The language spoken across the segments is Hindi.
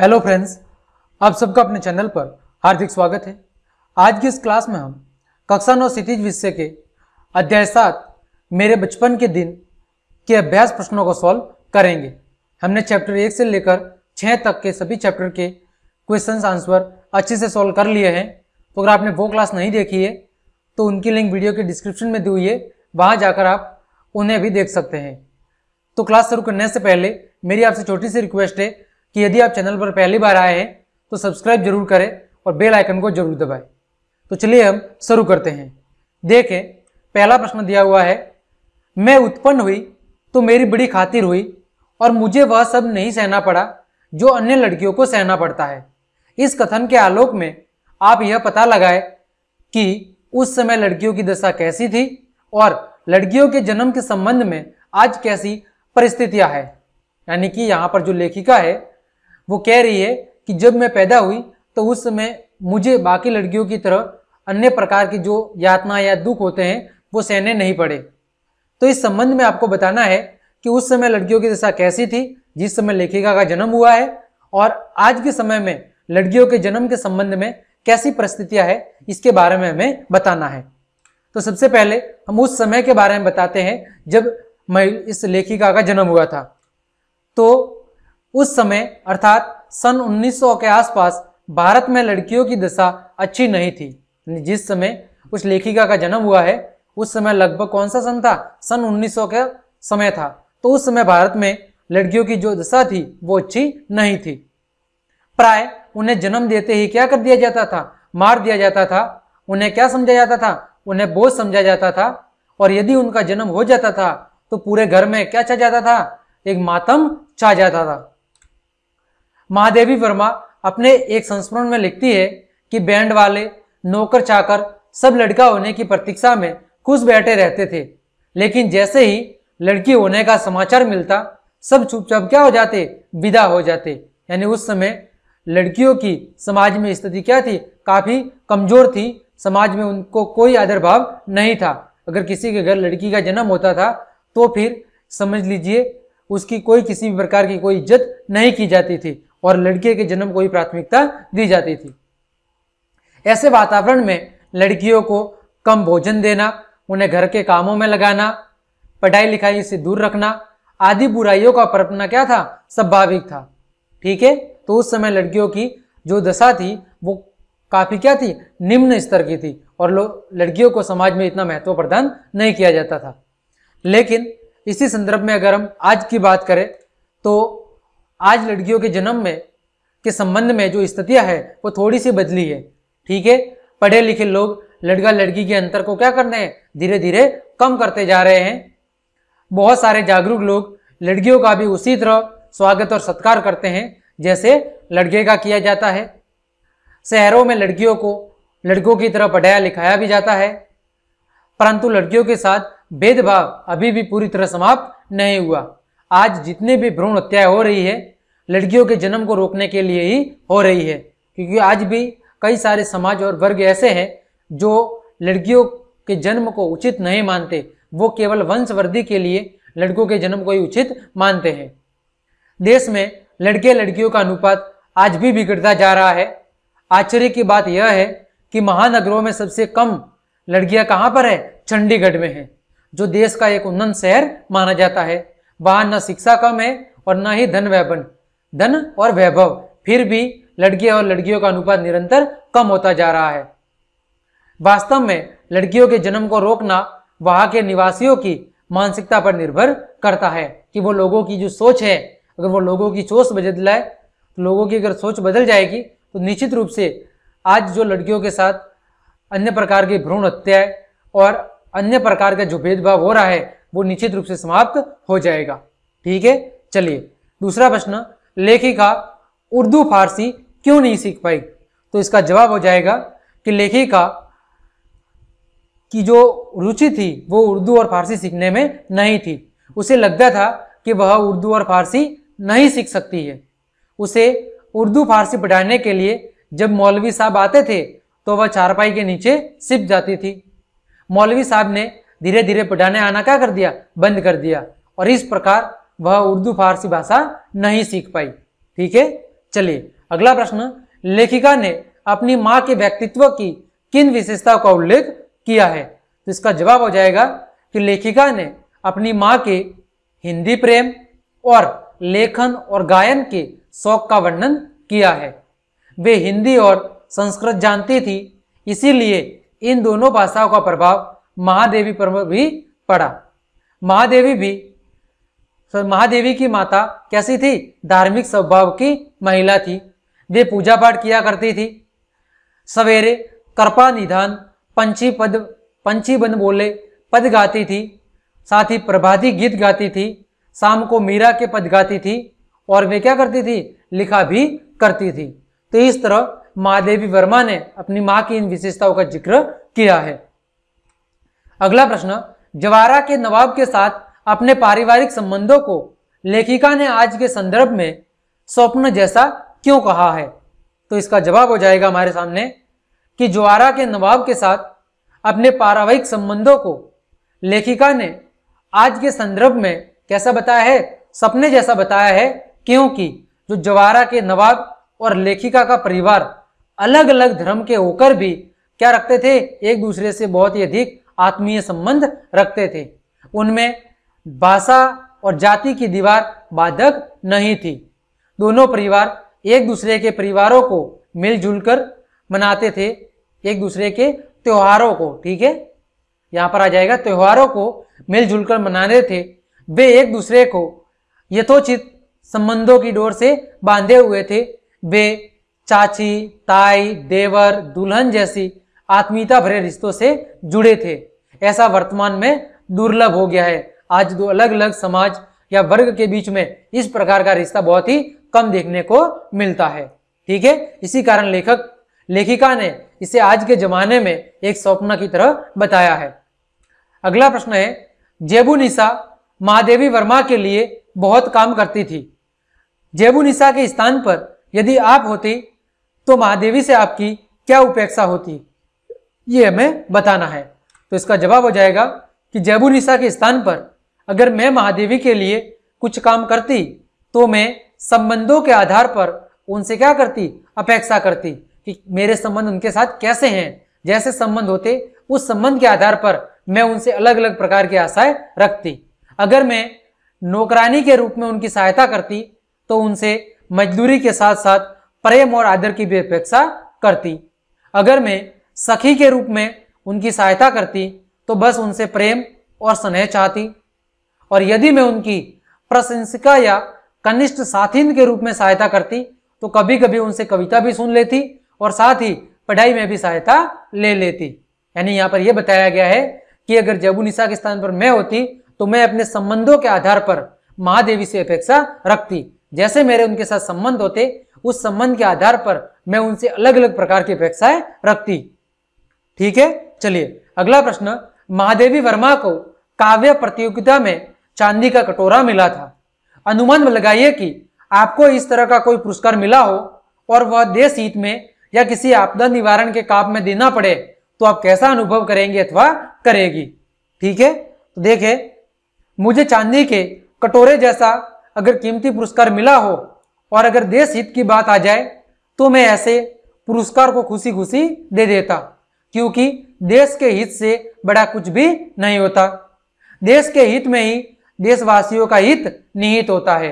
हेलो फ्रेंड्स आप सबका अपने चैनल पर हार्दिक स्वागत है आज की इस क्लास में हम कक्षा नौ क्षितिज विषय के अध्याय सात मेरे बचपन के दिन के अभ्यास प्रश्नों को सॉल्व करेंगे हमने चैप्टर एक से लेकर छः तक के सभी चैप्टर के क्वेश्चन आंसर अच्छे से सॉल्व कर लिए हैं तो अगर आपने वो क्लास नहीं देखी है तो उनकी लिंक वीडियो के डिस्क्रिप्शन में दी हुई है वहाँ जाकर आप उन्हें भी देख सकते हैं तो क्लास शुरू करने से पहले मेरी आपसे छोटी सी रिक्वेस्ट है कि यदि आप चैनल पर पहली बार आए हैं तो सब्सक्राइब जरूर करें और बेल आइकन को जरूर दबाएं तो चलिए हम शुरू करते हैं देखें पहला प्रश्न दिया हुआ है मैं उत्पन्न हुई तो मेरी बड़ी खातिर हुई और मुझे वह सब नहीं सहना पड़ा जो अन्य लड़कियों को सहना पड़ता है इस कथन के आलोक में आप यह पता लगाए कि उस समय लड़कियों की दशा कैसी थी और लड़कियों के जन्म के संबंध में आज कैसी परिस्थितियां हैं यानी कि यहाँ पर जो लेखिका है वो कह रही है कि जब मैं पैदा हुई तो उस समय मुझे बाकी लड़कियों की तरह अन्य प्रकार की जो यातना या दुख होते हैं वो सहने नहीं पड़े तो इस संबंध में आपको बताना है कि उस समय लड़कियों की दशा कैसी थी जिस समय लेखिका का जन्म हुआ है और आज के समय में लड़कियों के जन्म के संबंध में कैसी परिस्थितियां है इसके बारे में हमें बताना है तो सबसे पहले हम उस समय के बारे में बताते हैं जब इस लेखिका का जन्म हुआ था तो उस समय अर्थात सन 1900 के आसपास भारत में लड़कियों की दशा अच्छी नहीं थी जिस समय उस लेखिका का जन्म हुआ है उस समय लगभग कौन सा सन था सन 1900 का समय था तो उस समय भारत में लड़कियों की जो दशा थी वो अच्छी नहीं थी प्राय उन्हें जन्म देते ही क्या कर दिया जाता था मार दिया जाता था उन्हें क्या समझा जाता था उन्हें बोझ समझा जाता था और यदि उनका जन्म हो जाता था तो पूरे घर में क्या छा जाता था एक मातम छा जाता था महादेवी वर्मा अपने एक संस्मरण में लिखती है कि बैंड वाले नौकर चाकर सब लड़का होने की प्रतीक्षा में खुश बैठे रहते थे लेकिन जैसे ही लड़की होने का समाचार मिलता सब चुपचाप क्या हो जाते विदा हो जाते यानी उस समय लड़कियों की समाज में स्थिति क्या थी काफी कमजोर थी समाज में उनको कोई आदर भाव नहीं था अगर किसी के घर लड़की का जन्म होता था तो फिर समझ लीजिए उसकी कोई किसी भी प्रकार की कोई इज्जत नहीं की जाती थी और लड़के के जन्म को ही प्राथमिकता दी जाती थी ऐसे वातावरण में लड़कियों को कम भोजन देना उन्हें घर के कामों में लगाना पढ़ाई लिखाई से दूर रखना आदि बुराइयों का परपना क्या था स्वाभाविक था ठीक है तो उस समय लड़कियों की जो दशा थी वो काफ़ी क्या थी निम्न स्तर की थी और लड़कियों को समाज में इतना महत्व प्रदान नहीं किया जाता था लेकिन इसी संदर्भ में अगर हम आज की बात करें तो आज लड़कियों के जन्म में के संबंध में जो स्थितियाँ है वो थोड़ी सी बदली है ठीक है पढ़े लिखे लोग लड़का लड़की के अंतर को क्या करने हैं धीरे धीरे कम करते जा रहे हैं बहुत सारे जागरूक लोग लड़कियों का भी उसी तरह स्वागत और सत्कार करते हैं जैसे लड़के का किया जाता है शहरों में लड़कियों को लड़कों की तरह पढ़ाया लिखाया भी जाता है परंतु लड़कियों के साथ भेदभाव अभी भी पूरी तरह समाप्त नहीं हुआ आज जितने भी भ्रूण हत्याएं हो रही है लड़कियों के जन्म को रोकने के लिए ही हो रही है क्योंकि आज भी कई सारे समाज और वर्ग ऐसे हैं जो लड़कियों के जन्म को उचित नहीं मानते वो केवल वंशवृद्धि के लिए लड़कों के जन्म को ही उचित मानते हैं देश में लड़के लड़कियों का अनुपात आज भी बिगड़ता जा रहा है आश्चर्य की बात यह है कि महानगरों में सबसे कम लड़कियां कहाँ पर है चंडीगढ़ में है जो देश का एक उन्नत शहर माना जाता है वहां न शिक्षा कम है और न ही धन व्यापन धन और वैभव फिर भी लड़के और लड़कियों का अनुपात निरंतर कम होता जा रहा है वास्तव में लड़कियों के जन्म को रोकना वहां के निवासियों की मानसिकता पर निर्भर करता है कि वो लोगों की जो सोच है अगर वो लोगों की सोच बदलाए तो लोगों की अगर सोच बदल जाएगी तो निश्चित रूप से आज जो लड़कियों के साथ अन्य प्रकार की भ्रूण हत्याएं और अन्य प्रकार का जो भेदभाव हो रहा है वो निश्चित रूप से समाप्त हो जाएगा ठीक है चलिए दूसरा प्रश्न लेखिका उर्दू फारसी क्यों नहीं सीख पाई तो इसका जवाब हो जाएगा कि लेखिका की जो रुचि थी वो उर्दू और फारसी सीखने में नहीं थी उसे लगता था कि वह उर्दू और फारसी नहीं सीख सकती है उसे उर्दू फारसी पढ़ाने के लिए जब मौलवी साहब आते थे तो वह चारपाई के नीचे सिप जाती थी मौलवी साहब ने धीरे धीरे पढ़ाने आना क्या कर दिया बंद कर दिया और इस प्रकार वह उर्दू फारसी भाषा नहीं सीख पाई ठीक है चलिए अगला प्रश्न लेखिका ने अपनी माँ के व्यक्तित्व की किन विशेषता का उल्लेख किया है तो इसका जवाब हो जाएगा कि लेखिका ने अपनी माँ के हिंदी प्रेम और लेखन और गायन के शौक का वर्णन किया है वे हिंदी और संस्कृत जानती थी इसीलिए इन दोनों भाषाओं का प्रभाव महादेवी पर भी पड़ा महादेवी भी तो महादेवी की माता कैसी थी धार्मिक स्वभाव की महिला थी वे पूजा पाठ किया करती थी सवेरे कृपा निधान पंची पद पंची बन बोले पद गाती थी साथ ही प्रभाती गीत गाती थी शाम को मीरा के पद गाती थी और वे क्या करती थी लिखा भी करती थी तो इस तरह महादेवी वर्मा ने अपनी माँ की इन विशेषताओं का जिक्र किया है अगला प्रश्न जवारा के नवाब के साथ अपने पारिवारिक संबंधों को लेखिका ने आज के संदर्भ में स्वप्न जैसा क्यों कहा है तो इसका जवाब हो जाएगा हमारे सामने कि ज्वारा के नवाब के साथ अपने पारिवारिक संबंधों को लेखिका ने आज के संदर्भ में कैसा बताया है सपने जैसा बताया है क्योंकि जो ज्वारा के नवाब और लेखिका का परिवार अलग अलग धर्म के होकर भी क्या रखते थे एक दूसरे से बहुत ही अधिक आत्मीय संबंध रखते थे उनमें भाषा और जाति की दीवार बाधक नहीं थी दोनों परिवार एक दूसरे के परिवारों को मिलजुल कर मनाते थे एक दूसरे के त्योहारों को ठीक है यहां पर आ जाएगा त्योहारों को मिलजुल कर मनाते थे वे एक दूसरे को यथोचित संबंधों की डोर से बांधे हुए थे वे चाची ताई देवर दुल्हन जैसी आत्मीयता भरे रिश्तों से जुड़े थे ऐसा वर्तमान में दुर्लभ हो गया है आज दो अलग अलग समाज या वर्ग के बीच में इस प्रकार का रिश्ता बहुत ही कम देखने को मिलता है ठीक है इसी कारण लेखक लेखिका ने इसे आज के जमाने में एक स्वप्न की तरह बताया है अगला प्रश्न है जेबुनिसा महादेवी वर्मा के लिए बहुत काम करती थी जेबुनिसा के स्थान पर यदि आप होती तो महादेवी से आपकी क्या उपेक्षा होती ये हमें बताना है तो इसका जवाब हो जाएगा कि जेबुनिसा के स्थान पर अगर मैं महादेवी के लिए कुछ काम करती तो मैं संबंधों के आधार पर उनसे क्या करती अपेक्षा करती कि मेरे संबंध उनके साथ कैसे हैं जैसे संबंध होते उस संबंध के आधार पर मैं उनसे अलग अलग प्रकार की आशाएं रखती अगर मैं नौकरानी के रूप में उनकी सहायता करती तो उनसे मजदूरी के साथ साथ प्रेम और आदर की भी अपेक्षा करती अगर मैं सखी के रूप में उनकी सहायता करती तो बस उनसे प्रेम और स्नेह चाहती और यदि मैं उनकी प्रशंसिका या कनिष्ठ साथीन के रूप में सहायता करती तो कभी कभी उनसे कविता भी सुन लेती और साथ ही पढ़ाई में भी सहायता ले लेती यानी यहाँ पर यह बताया गया है कि अगर जबुनिसा के स्थान पर मैं होती तो मैं अपने संबंधों के आधार पर महादेवी से अपेक्षा रखती जैसे मेरे उनके साथ संबंध होते उस संबंध के आधार पर मैं उनसे अलग अलग प्रकार की अपेक्षाएं रखती ठीक है चलिए अगला प्रश्न महादेवी वर्मा को काव्य प्रतियोगिता में चांदी का कटोरा मिला था अनुमान लगाइए कि आपको इस तरह का कोई पुरस्कार मिला हो और वह देश हित में या किसी आपदा निवारण के काम में देना पड़े तो आप कैसा अनुभव करेंगे अथवा करेगी ठीक है तो देखे मुझे चांदी के कटोरे जैसा अगर कीमती पुरस्कार मिला हो और अगर देश हित की बात आ जाए तो मैं ऐसे पुरस्कार को खुशी खुशी दे देता क्योंकि देश के हित से बड़ा कुछ भी नहीं होता देश के हित में ही देशवासियों का हित निहित होता है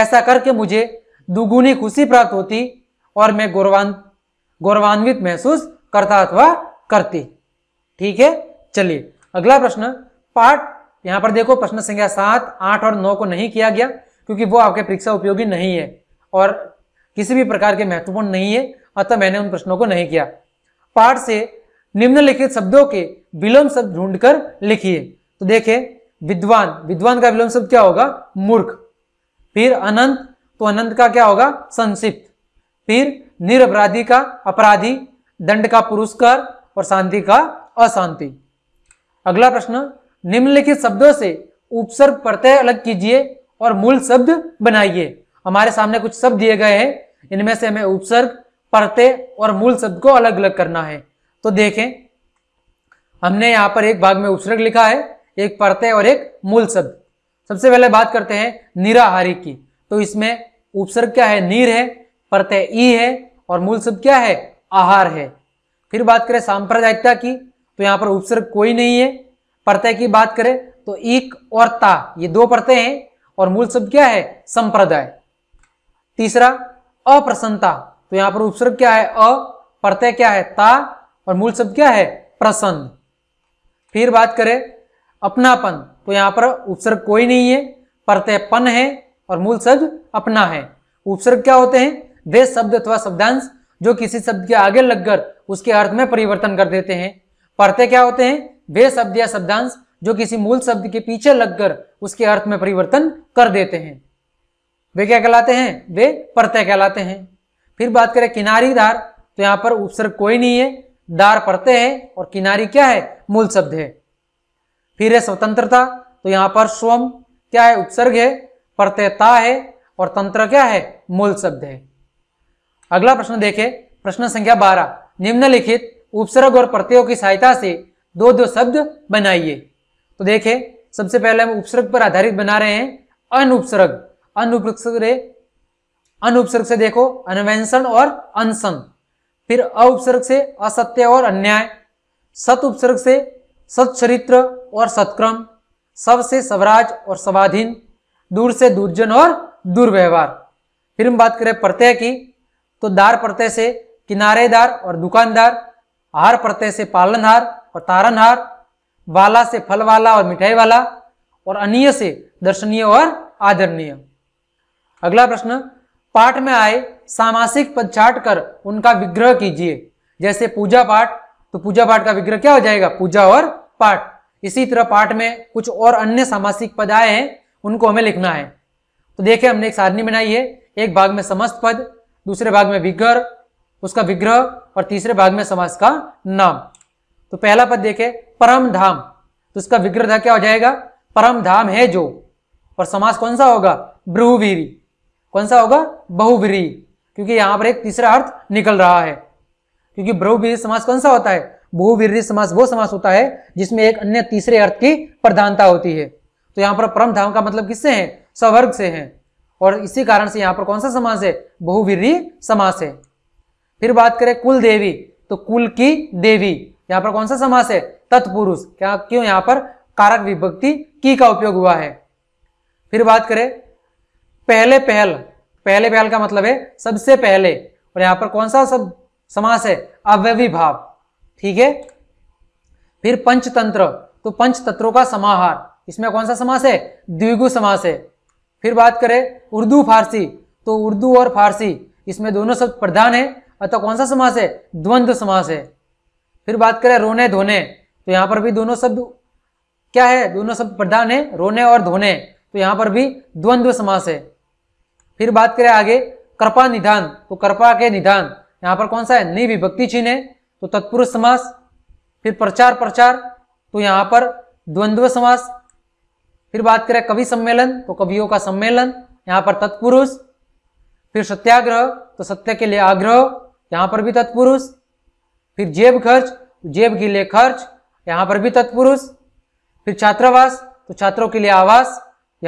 ऐसा करके मुझे दुगुनी खुशी प्राप्त होती और मैं गौरवान गौरवान्वित महसूस करता अथवा करती ठीक है चलिए अगला प्रश्न पाठ यहां पर देखो प्रश्न संख्या सात आठ और नौ को नहीं किया गया क्योंकि वो आपके परीक्षा उपयोगी नहीं है और किसी भी प्रकार के महत्वपूर्ण नहीं है अतः मैंने उन प्रश्नों को नहीं किया पाठ से निम्नलिखित शब्दों के विलोम शब्द ढूंढकर लिखिए तो देखें विद्वान विद्वान का विलोम शब्द क्या होगा मूर्ख फिर अनंत तो अनंत का क्या होगा संक्षिप्त फिर निरअपराधी का अपराधी दंड का पुरस्कार और शांति का अशांति अगला प्रश्न निम्नलिखित शब्दों से उपसर्ग प्रत्यय अलग कीजिए और मूल शब्द बनाइए हमारे सामने कुछ शब्द दिए गए हैं इनमें से हमें उपसर्ग प्रत्यय और मूल शब्द को अलग अलग करना है तो देखें हमने यहां पर एक भाग में उपसर्ग लिखा है एक प्रत्यय और एक मूल शब्द सबसे पहले बात करते हैं निराहारी की तो इसमें उपसर्ग क्या है नीर है प्रत्यय ई है और मूल शब्द क्या है आहार है फिर बात करें सांप्रदायिकता की तो यहां पर उपसर्ग कोई नहीं है प्रत्यय की बात करें तो इक और ता ये दो प्रत्यय हैं और मूल शब्द क्या है संप्रदाय तीसरा अप्रसन्नता तो यहां पर उपसर्ग क्या है अ प्रत्यय क्या है ता और मूल शब्द क्या है प्रसन्न फिर बात करें अपनापन तो यहाँ पर उपसर्ग कोई नहीं है प्रत्ययपन है और मूल शब्द अपना है उपसर्ग क्या होते हैं वे शब्द अथवा शब्दांश जो किसी शब्द के आगे लगकर उसके अर्थ में परिवर्तन कर देते हैं प्रत्यय क्या होते हैं वे शब्द या शब्दांश जो किसी मूल शब्द के पीछे लगकर उसके अर्थ में परिवर्तन कर देते हैं वे क्या कहलाते हैं वे प्रत्यय कहलाते हैं फिर बात करें किनारी धार तो यहाँ पर उपसर्ग कोई नहीं है दार प्रत्यय है और किनारी क्या है मूल शब्द है फिर है स्वतंत्रता तो यहां पर स्वम क्या है उपसर्ग है प्रत्ययता है और तंत्र क्या है मूल शब्द है अगला प्रश्न देखें प्रश्न संख्या बारह निम्नलिखित उपसर्ग और प्रत्ययों की सहायता से दो दो शब्द बनाइए तो देखें सबसे पहले हम उपसर्ग पर आधारित बना रहे हैं अनुपसर्ग अनुपसर्ग अनुपसर्ग से देखो अनवेंशन और अनसन फिर अउपसर्ग से असत्य और अन्याय सत उपसर्ग से सत्चरित्र और सत्क्रम सबसे स्वराज और स्वाधीन दूर से दुर्जन और दुर्व्यवहार फिर हम बात करें प्रत्यय की तो दार प्रत्यय से किनारेदार और दुकानदार हार प्रत्यय से पालनहार और तारनहार वाला से फल वाला और मिठाई वाला और अन्य से दर्शनीय और आदरणीय अगला प्रश्न पाठ में आए सामासिक पद छाट कर उनका विग्रह कीजिए जैसे पूजा पाठ तो पूजा पाठ का विग्रह क्या हो जाएगा पूजा और पाठ इसी तरह पाठ में कुछ और अन्य सामासिक पद आए हैं उनको हमें लिखना है तो देखे हमने एक सारणी बनाई है एक भाग में समस्त पद दूसरे भाग में विग्रह उसका विग्रह और तीसरे भाग में समास का नाम तो पहला पद देखे परम धाम तो उसका विग्रह क्या हो जाएगा परम धाम है जो और समास कौन सा होगा ब्रहुवीरी कौन सा होगा बहुवीरी क्योंकि यहां पर एक तीसरा अर्थ निकल रहा है क्योंकि बहुविधि समास कौन सा होता है बहुविधि समास वो समास होता है जिसमें एक अन्य तीसरे अर्थ की प्रधानता होती है तो यहाँ पर परम धाम का मतलब किससे है सवर्ग से है और इसी कारण से यहाँ पर कौन सा समास है बहुविधि समास है फिर बात करें कुल देवी तो कुल की देवी यहाँ पर कौन सा समास है तत्पुरुष क्या क्यों यहाँ पर कारक विभक्ति की का उपयोग हुआ है फिर बात करें पहले पहल पहले पहल का मतलब है सबसे पहले और यहाँ पर कौन सा सब समास है अव्यवी भाव ठीक है फिर पंचतंत्र तो पंच तत्रों का समाहार इसमें कौन सा समास है द्विगु समास है फिर बात करें उर्दू फारसी तो उर्दू और फारसी इसमें दोनों शब्द प्रधान है अतः तो कौन सा समास है द्वंद्व समास है फिर बात करें रोने धोने तो यहां पर भी दोनों शब्द क्या है दोनों शब्द प्रधान है रोने और धोने तो यहां पर भी द्वंद्व समास है फिर बात करें आगे कृपा निधान तो कृपा के निधान यहां पर कौन सा है नहीं विभक्ति चिन्ह है तो तत्पुरुष समास फिर प्रचार प्रचार तो यहां पर द्वंद्व समास फिर बात करें कवि सम्मेलन तो कवियों का सम्मेलन यहां पर तत्पुरुष फिर सत्याग्रह तो सत्य के लिए आग्रह यहां पर भी तत्पुरुष फिर जेब खर्च जेब के लिए खर्च यहां पर भी तत्पुरुष फिर छात्रावास तो छात्रों के लिए आवास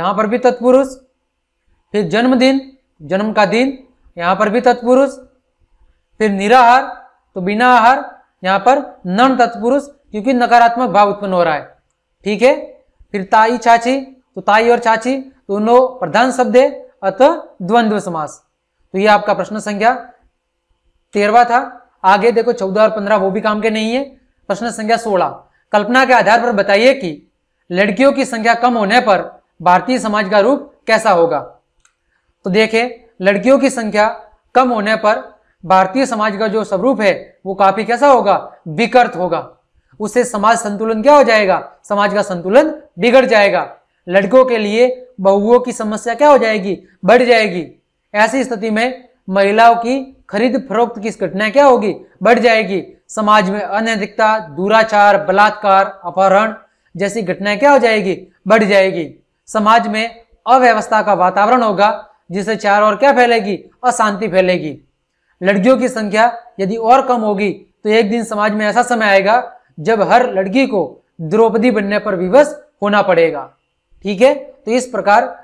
यहां पर भी तत्पुरुष फिर जन्मदिन जन्म का दिन यहां पर भी तत्पुरुष फिर निराहार तो बिना आहार यहां पर नन तत्पुरुष क्योंकि नकारात्मक भाव उत्पन्न हो रहा है ठीक है फिर ताई चाची तो ताई और चाची दोनों प्रधान शब्द है अतः द्वंद्व समास तो ये आपका प्रश्न संख्या तेरवा था आगे देखो चौदह और पंद्रह वो भी काम के नहीं है प्रश्न संख्या सोलह कल्पना के आधार पर बताइए कि लड़कियों की संख्या कम होने पर भारतीय समाज का रूप कैसा होगा तो देखें लड़कियों की संख्या कम होने पर भारतीय समाज का जो स्वरूप है वो काफी कैसा होगा विकर्त होगा उससे समाज संतुलन क्या हो जाएगा समाज का संतुलन बिगड़ जाएगा लड़कों के लिए बहुओं की समस्या क्या हो जाएगी बढ़ जाएगी ऐसी स्थिति में महिलाओं की खरीद फरोख्त की घटना क्या होगी बढ़ जाएगी समाज में अनैतिकता दुराचार बलात्कार अपहरण जैसी घटनाएं क्या हो जाएगी बढ़ जाएगी समाज में अव्यवस्था का वातावरण होगा जिससे चारों ओर क्या फैलेगी अशांति फैलेगी लड़कियों की संख्या यदि और कम होगी तो एक दिन समाज में ऐसा समय आएगा जब हर लड़की को द्रौपदी बनने पर विवश होना पड़ेगा ठीक है तो इस प्रकार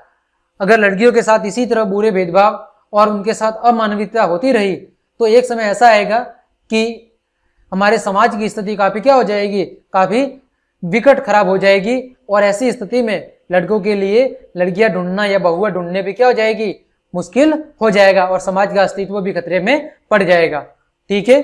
अगर लड़कियों के साथ इसी तरह बुरे भेदभाव और उनके साथ अमानवीयता होती रही तो एक समय ऐसा आएगा कि हमारे समाज की स्थिति काफ़ी क्या हो जाएगी काफ़ी विकट खराब हो जाएगी और ऐसी स्थिति में लड़कों के लिए लड़कियां ढूंढना या बहुआ ढूंढने भी क्या हो जाएगी मुश्किल हो जाएगा और समाज का अस्तित्व भी खतरे में पड़ जाएगा ठीक है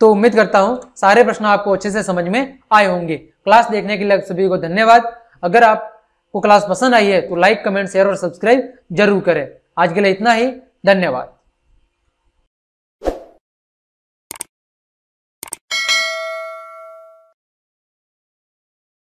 तो उम्मीद करता हूँ सारे प्रश्न आपको अच्छे से समझ में आए होंगे क्लास देखने के लिए सभी को धन्यवाद अगर आपको क्लास पसंद आई है तो लाइक कमेंट शेयर और सब्सक्राइब जरूर करें आज के लिए इतना ही धन्यवाद